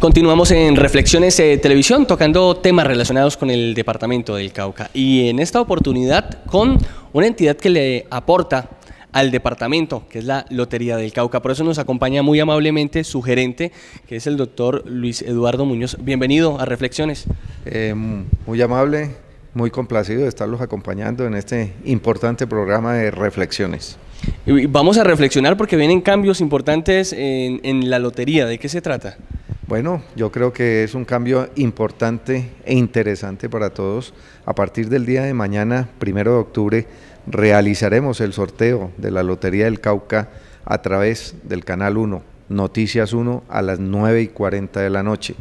Continuamos en Reflexiones eh, Televisión tocando temas relacionados con el departamento del Cauca y en esta oportunidad con una entidad que le aporta al departamento, que es la Lotería del Cauca. Por eso nos acompaña muy amablemente su gerente, que es el doctor Luis Eduardo Muñoz. Bienvenido a Reflexiones. Eh, muy amable, muy complacido de estarlos acompañando en este importante programa de Reflexiones. vamos a reflexionar porque vienen cambios importantes en, en la lotería. ¿De qué se trata? Bueno, yo creo que es un cambio importante e interesante para todos. A partir del día de mañana, primero de octubre, realizaremos el sorteo de la Lotería del Cauca a través del Canal 1, Noticias 1, a las 9 y 40 de la noche.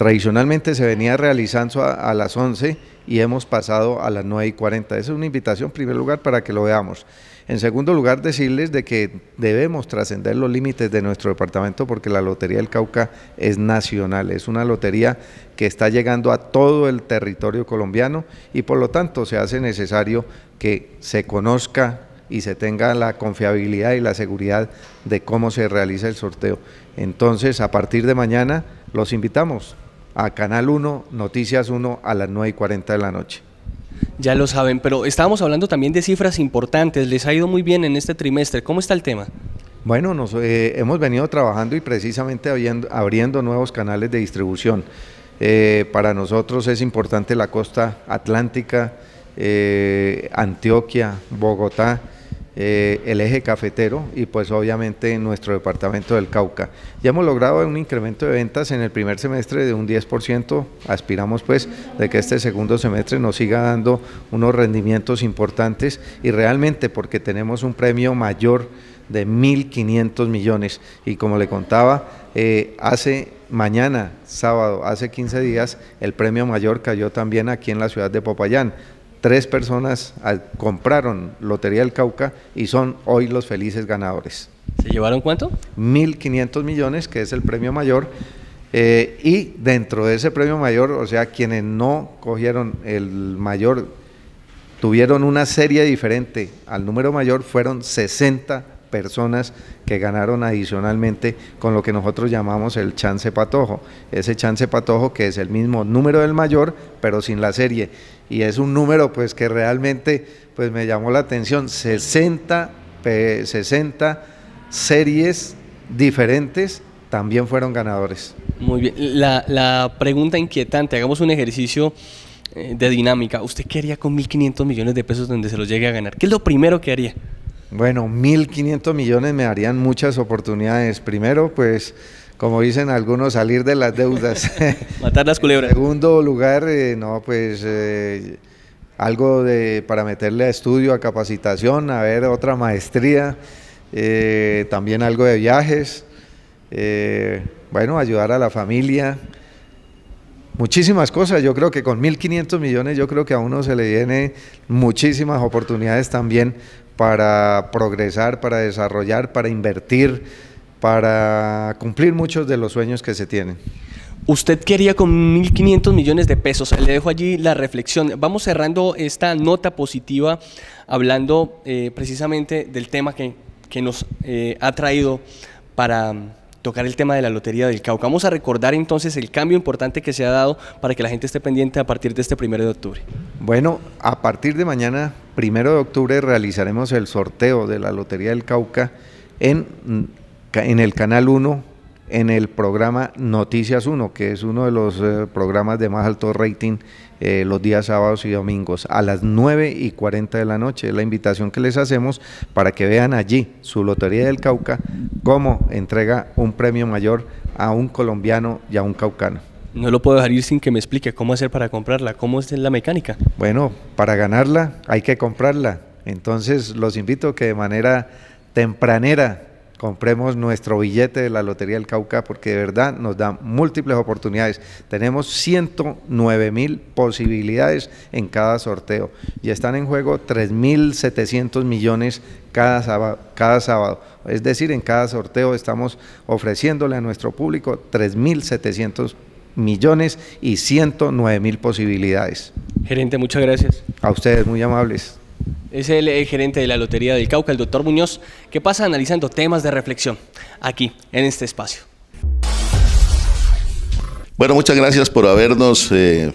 Tradicionalmente se venía realizando a, las 11 y hemos pasado a las 9 y 40. Esa es una invitación, en primer lugar, para que lo veamos. En segundo lugar, decirles de que debemos trascender los límites de nuestro departamento porque la Lotería del Cauca es nacional, es una lotería que está llegando a todo el territorio colombiano y por lo tanto se hace necesario que se conozca y se tenga la confiabilidad y la seguridad de cómo se realiza el sorteo. Entonces, a partir de mañana, los invitamos a Canal 1, Noticias 1, a las 9 y 40 de la noche. Ya lo saben, pero estábamos hablando también de cifras importantes, les ha ido muy bien en este trimestre, ¿cómo está el tema? Bueno, nos, eh, hemos venido trabajando y precisamente abriendo, nuevos canales de distribución. Eh, para nosotros es importante la costa atlántica, eh, Antioquia, Bogotá, eh, el eje cafetero y pues obviamente nuestro departamento del Cauca. Ya hemos logrado un incremento de ventas en el primer semestre de un 10%, aspiramos pues de que este segundo semestre nos siga dando unos rendimientos importantes y realmente porque tenemos un premio mayor de 1.500 millones y como le contaba, eh, hace mañana, sábado, hace 15 días, el premio mayor cayó también aquí en la ciudad de Popayán, tres personas compraron Lotería del Cauca y son hoy los felices ganadores. ¿Se llevaron cuánto? 1.500 millones, que es el premio mayor. Eh, y dentro de ese premio mayor, o sea, quienes no cogieron el mayor, tuvieron una serie diferente al número mayor, fueron 60 personas que ganaron adicionalmente con lo que nosotros llamamos el chance patojo. Ese chance patojo que es el mismo número del mayor, pero sin la serie. Y es un número pues que realmente pues me llamó la atención. 60, 60 series diferentes también fueron ganadores. Muy bien. La, la pregunta inquietante, hagamos un ejercicio eh, de dinámica. ¿Usted qué haría con 1.500 millones de pesos donde se los llegue a ganar? ¿Qué es lo primero que haría? Bueno, 1.500 millones me darían muchas oportunidades. Primero, pues, como dicen algunos, salir de las deudas. Matar las culebras. segundo lugar, eh, no, pues, eh, algo de, para meterle a estudio, a capacitación, a ver otra maestría, eh, también algo de viajes, bueno, ayudar a la familia muchísimas cosas. Yo creo que con 1.500 millones yo creo que a uno se le viene muchísimas oportunidades también para progresar, para desarrollar, para invertir, para cumplir muchos de los sueños que se tienen. Usted quería con 1.500 millones de pesos. Le dejo allí la reflexión. Vamos cerrando esta nota positiva hablando eh, precisamente del tema que, nos eh, ha traído para tocar el tema de la Lotería del Cauca. Vamos a recordar entonces el cambio importante que se ha dado para que la gente esté pendiente a partir de este primero de octubre. Bueno, a partir de mañana, primero de octubre, realizaremos el sorteo de la Lotería del Cauca en, en el Canal 1 en el programa Noticias 1, que es uno de los eh, programas de más alto rating eh, los días sábados y domingos, a las 9 y 40 de la noche. la invitación que les hacemos para que vean allí su Lotería del Cauca, cómo entrega un premio mayor a un colombiano y a un caucano. No lo puedo dejar ir sin que me explique cómo hacer para comprarla, cómo es la mecánica. Bueno, para ganarla hay que comprarla. Entonces los invito que de manera tempranera compremos nuestro billete de la Lotería del Cauca porque de verdad nos da múltiples oportunidades. Tenemos 109 mil posibilidades en cada sorteo y están en juego 3.700 millones cada millones cada sábado. Es decir, en cada sorteo estamos ofreciéndole a nuestro público 3.700 millones y 109 mil posibilidades. Gerente, muchas gracias. A ustedes, muy amables. Es el gerente de la Lotería del Cauca, el doctor Muñoz, que pasa analizando temas de reflexión aquí, en este espacio. Bueno, muchas gracias por habernos eh,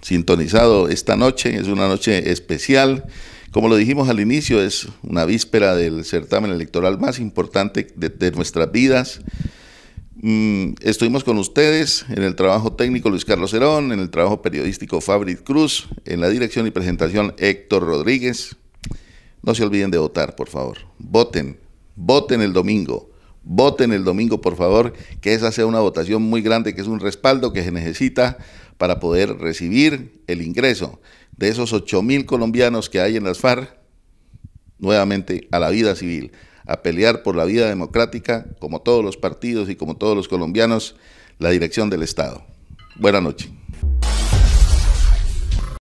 sintonizado esta noche. Es una noche especial. Como lo dijimos al inicio, es una víspera del certamen electoral más importante de nuestras vidas. Mm, estuvimos con ustedes en el trabajo técnico Luis Carlos Cerón, en el trabajo periodístico Fabric Cruz, en la dirección y presentación Héctor Rodríguez. No se olviden de votar, por favor. Voten, voten el domingo. Voten el domingo, por favor, que esa sea una votación muy grande, que es un respaldo que se necesita para poder recibir el ingreso de esos 8 mil colombianos que hay en las FARC nuevamente a la vida civil a pelear por la vida democrática, como todos los partidos y como todos los colombianos, la dirección del Estado. Buenas noches.